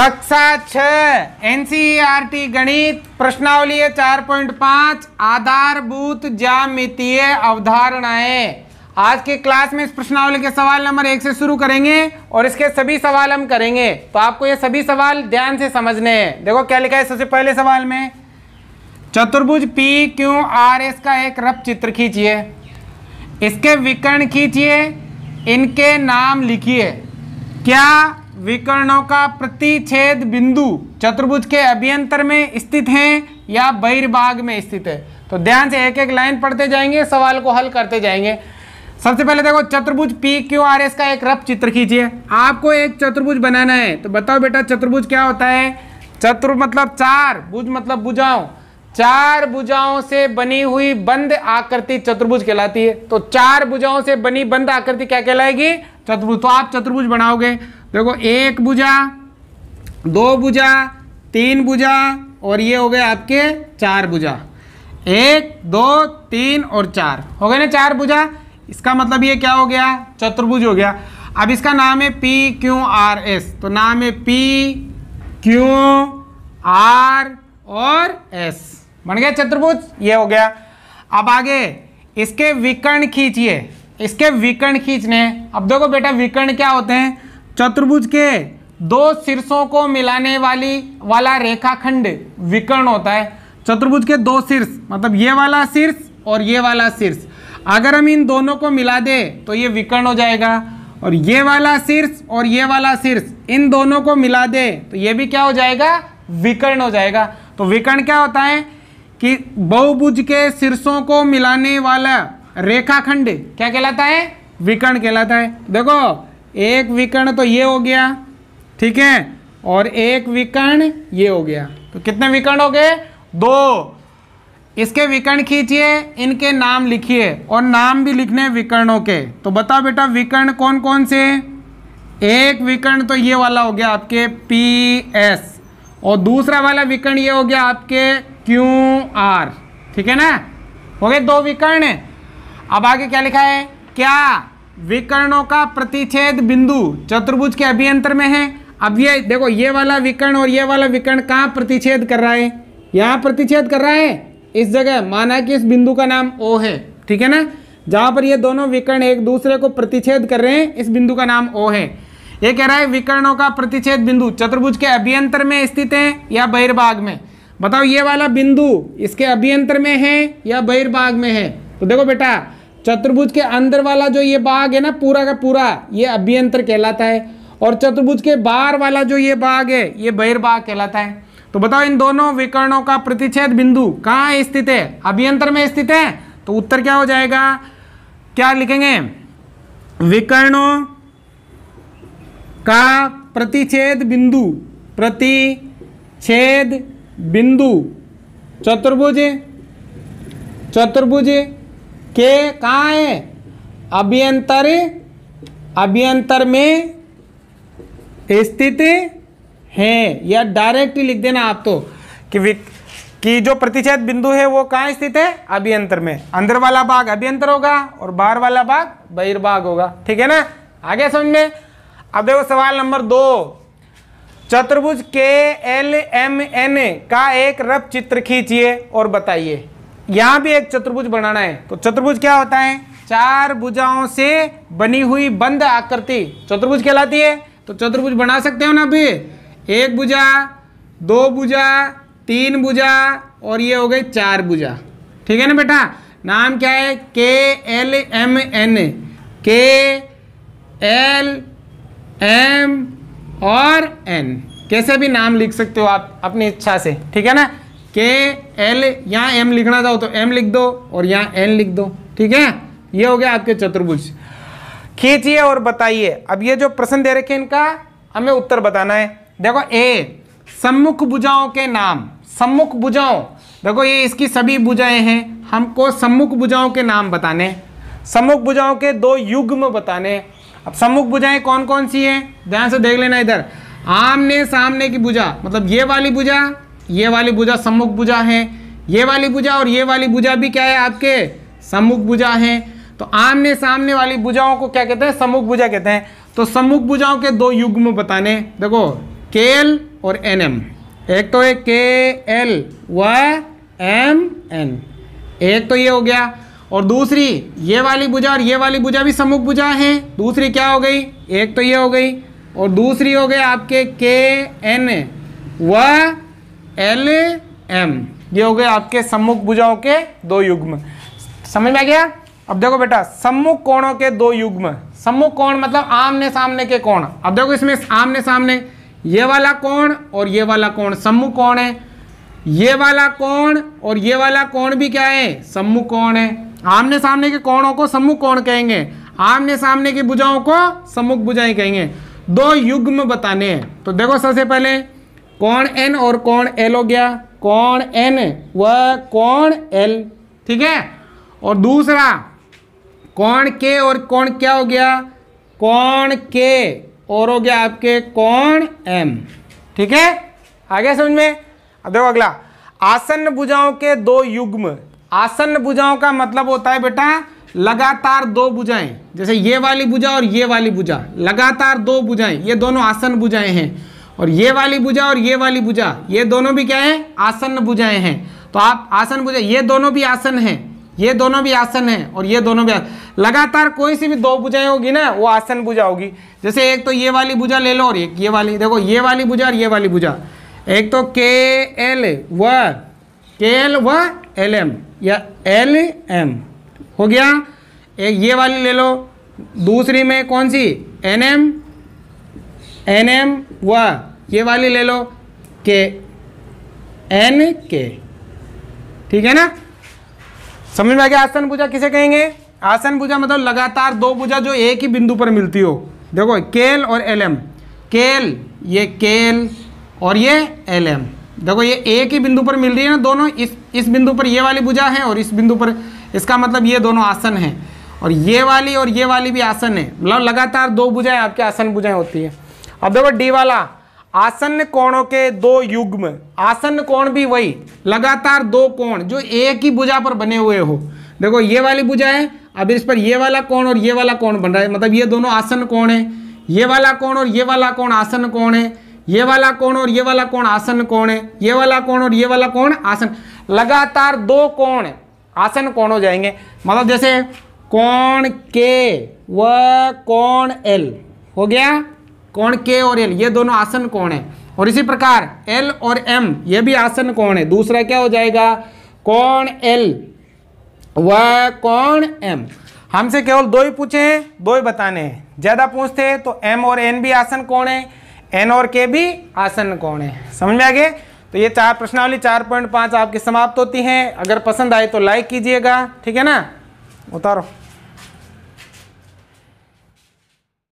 कक्षा छ एनसीईआरटी गणित प्रश्नावली चार पॉइंट पांच आधारभूत ज्यामितीय अवधारणाएं आज के क्लास में इस प्रश्नावली के सवाल नंबर एक से शुरू करेंगे और इसके सभी सवाल हम करेंगे तो आपको ये सभी सवाल ध्यान से समझने हैं देखो क्या लिखा है सबसे पहले सवाल में चतुर्भुज पी क्यू आर एस का एक रफ चित्र खींचिए इसके विकर्ण खींचिए इनके नाम लिखिए क्या विकर्णों का प्रतिच्छेद बिंदु चतुर्भुज के अभियंतर में स्थित है या बहिर्भाग में स्थित है तो ध्यान से एक एक लाइन पढ़ते जाएंगे सवाल को हल करते जाएंगे सबसे पहले देखो चतुर्भुज पी क्यू आर एस का एक रफ चित्र खींचिए आपको एक चतुर्भुज बनाना है तो बताओ बेटा चतुर्भुज क्या होता है चतुर मतलब चार भुज मतलब बुझाओ चार भुजाओं से बनी हुई बंद आकृति चतुर्भुज कहलाती है तो चार भुजाओं से बनी बंद आकृति क्या कहलाएगी चतुर्भुज तो आप चतुर्भुज बनाओगे देखो एक बुझा दो बुझा तीन बुझा और ये हो गए आपके चार बुझा एक दो तीन और चार हो गए ना चार बुझा इसका मतलब ये क्या हो गया चतुर्भुज हो गया अब इसका नाम है पी क्यू आर एस तो नाम है पी क्यू आर और एस बन गया चतुर्भुज ये हो गया अब आगे इसके विकर्ण खींचिए इसके विकर्ण खींचने अब देखो बेटा विकर्ण क्या होते हैं चतुर्भुज के दो शीर्षों को मिलाने वाली वाला रेखाखंड विकर्ण होता है चतुर्भुज के दो शीर्ष मतलब ये वाला शीर्ष और ये वाला शीर्ष अगर हम इन दोनों को मिला दे तो ये विकर्ण हो जाएगा और ये वाला शीर्ष और ये वाला शीर्ष इन दोनों को मिला दे तो ये भी क्या हो जाएगा विकर्ण हो जाएगा तो विकर्ण क्या होता है कि बहुभुज के शीर्षों को मिलाने वाला रेखाखंड क्या कहलाता है विकर्ण कहलाता है देखो एक विकर्ण तो ये हो गया ठीक है और एक विकर्ण ये हो गया तो कितने विकर्ण हो गए दो इसके विकर्ण खींचिए इनके नाम लिखिए और नाम भी लिखने विकर्णों के तो बता बेटा विकर्ण कौन कौन से एक विकर्ण तो ये वाला हो गया आपके पी एस और दूसरा वाला विकर्ण ये हो गया आपके क्यू आर ठीक है ना हो गए दो विकर्ण अब आगे क्या लिखा है क्या विकर्णों का प्रतिच्छेद बिंदु चतुर्भुज के अभियंत्र में है अब ये देखो ये वाला विकर्ण और ये वाला विकर्ण कहाँ प्रतिच्छेद कर रहा है यहाँ प्रतिच्छेद कर रहा है इस जगह माना कि इस बिंदु का नाम ओ है ठीक है ना जहाँ पर ये दोनों विकर्ण एक दूसरे को प्रतिच्छेद कर रहे हैं इस बिंदु का नाम ओ है ये कह रहा है विकर्णों का प्रतिच्छेद बिंदु चतुर्भुज के अभियंत्र में स्थित है या बहिर्भाग में बताओ ये वाला बिंदु इसके अभियंत्र में है या बहिर्भाग में है तो देखो बेटा चतुर्भुज के अंदर वाला जो ये बाघ है ना पूरा का पूरा ये अभियंत्र कहलाता है और चतुर्भुज के बाहर वाला जो ये बाग है ये बहिर्भाग कहलाता है तो बताओ इन दोनों विकर्णों का प्रतिच्छेद बिंदु कहाँ स्थित है अभियंत्र में स्थित है तो उत्तर क्या हो जाएगा क्या लिखेंगे विकर्णों का प्रतिच्छेद बिंदु छेद बिंदु चतुर्भुज चतुर्भुज के कहाँ है अभियंतर अभियंतर में स्थित है या डायरेक्ट लिख देना आप तो कि कि जो प्रतिषेध बिंदु है वो कहाँ स्थित है अभियंतर में अंदर वाला भाग अभियंतर होगा और बाहर वाला भाग बहिर्भाग होगा ठीक है ना आगे समझ में अब देखो सवाल नंबर दो चतुर्भुज के एल एम एन का एक रफ चित्र खींचिए और बताइए यहां भी एक चतुर्भुज बनाना है तो चतुर्भुज क्या होता है चार भुजाओं से बनी हुई बंद आकृति चतुर्भुज कहलाती है तो चतुर्भुज बना सकते हो ना अभी एक भुजा दो भुजा तीन भुजा और ये हो गई चार भुजा ठीक है ना बेटा नाम क्या है K L M N K L M और एन कैसे भी नाम लिख सकते हो आप अपनी इच्छा से ठीक है ना के एल यहाँ एम लिखना चाहो तो एम लिख दो और यहाँ एन लिख दो ठीक है ये हो गया आपके चतुर्भुज खींचिए और बताइए अब ये जो प्रश्न दे रखे इनका हमें उत्तर बताना है देखो ए सम्मुख भुजाओं के नाम सम्मुख भुजाओं देखो ये इसकी सभी भुजाएं हैं हमको सम्मुख भुजाओं के नाम बताने सम्मुख भुजाओं के दो युग्म बताने अब सम्मुख भुजाएं कौन कौन सी हैं ध्यान से देख लेना इधर आमने सामने की भुजा मतलब ये वाली भुजा ये वाली भुजा सम्मुख भुजा है ये वाली भुजा और ये वाली भुजा भी क्या है आपके सम्मुख भुजा है तो आमने सामने वाली भुजाओं को क्या कहते हैं सम्मुख भुजा कहते हैं तो सम्मुख भुजाओं के दो युग्म बताने देखो के और एन एक तो है के एल व एम एन एक तो ये हो गया और दूसरी ये वाली भुजा और ये वाली भुजा भी सम्मुख भुजा है दूसरी क्या हो गई एक तो ये हो गई और दूसरी हो गई आपके के एन व एल एम ये हो गए आपके सम्मुख भुजाओं के दो युग्म समझ में आ गया अब देखो बेटा सम्मुख कोणों के दो युग्म सम्मुख कोण मतलब आमने सामने के कोण अब देखो इसमें आमने सामने ये वाला कोण और ये वाला कोण सम्मुख कोण है ये वाला कोण और ये वाला कोण भी क्या है सम्मुख कोण है आमने सामने के कोणों को सम्मुख कोण कहेंगे आमने सामने की भुजाओं को सम्मुख भुजाएं कहेंगे दो युग्म बताने हैं तो देखो सबसे पहले कौन एन और कौन एल हो गया कौन एन व कौन एल ठीक है और दूसरा कौन के और कौन क्या हो गया कौन के और हो गया आपके कौन एम ठीक है आ गया समझ में अब देखो अगला आसन्न भुजाओं के दो युग्म आसन्न भुजाओं का मतलब होता है बेटा लगातार दो भुजाएं जैसे ये वाली भुजा और ये वाली भुजा लगातार दो भुजाएं ये दोनों आसन भुजाएं हैं और ये वाली भुजा और ये वाली भुजा ये दोनों भी क्या है आसन भुजाएं हैं तो आप आसन भुजा ये दोनों भी आसन है ये दोनों भी आसन है और ये दोनों भी लगातार कोई सी भी दो भुजाएं होगी ना वो आसन भुजा होगी जैसे एक तो ये वाली भुजा ले लो और एक ये वाली देखो ये वाली भुजा और ये वाली भुजा एक तो के एल व के एल व एल एम या एल एम हो गया एक ये वाली ले लो दूसरी में कौन सी एन एम एन एम व ये वाली ले लो के एन के ठीक है ना समझ में आ गया आसन भुजा किसे कहेंगे आसन भुजा मतलब लगातार दो भुजा जो एक ही बिंदु पर मिलती हो देखो केल और एल एम केल ये केल और ये एल एम देखो ये एक ही बिंदु पर मिल रही है ना दोनों इस इस बिंदु पर ये वाली भुजा है और इस बिंदु पर इसका मतलब ये दोनों आसन है और ये वाली और ये वाली भी आसन है मतलब लगातार दो भुजाएं आपके आसन भुजाएं होती है अब देखो डी वाला आसन्न कोणों के दो युग्म आसन्न कोण भी वही लगातार दो कोण जो एक ही भुजा पर बने हुए हो देखो ये वाली भुजा है अब इस पर ये वाला कोण और ये वाला कोण बन रहा है मतलब ये दोनों आसन कोण है ये वाला कोण और ये वाला कोण आसन कोण है ये वाला कोण और ये वाला कोण आसन कोण है ये वाला कोण और ये वाला कोण आसन लगातार दो कोण आसन कोण हो जाएंगे मतलब जैसे कोण के व कोण एल हो गया कौन के और एल ये दोनों आसन कौन है और इसी प्रकार एल और एम ये भी आसन कौन है दूसरा क्या हो जाएगा कौन एल व कौन एम हमसे केवल दो ही पूछे हैं दो ही बताने हैं ज़्यादा पूछते हैं तो एम और एन भी आसन कौन है एन और के भी आसन कौन है समझ में आ गए तो ये चार प्रश्नावली चार पॉइंट पांच आपकी समाप्त होती हैं अगर पसंद आए तो लाइक कीजिएगा ठीक है ना उतारो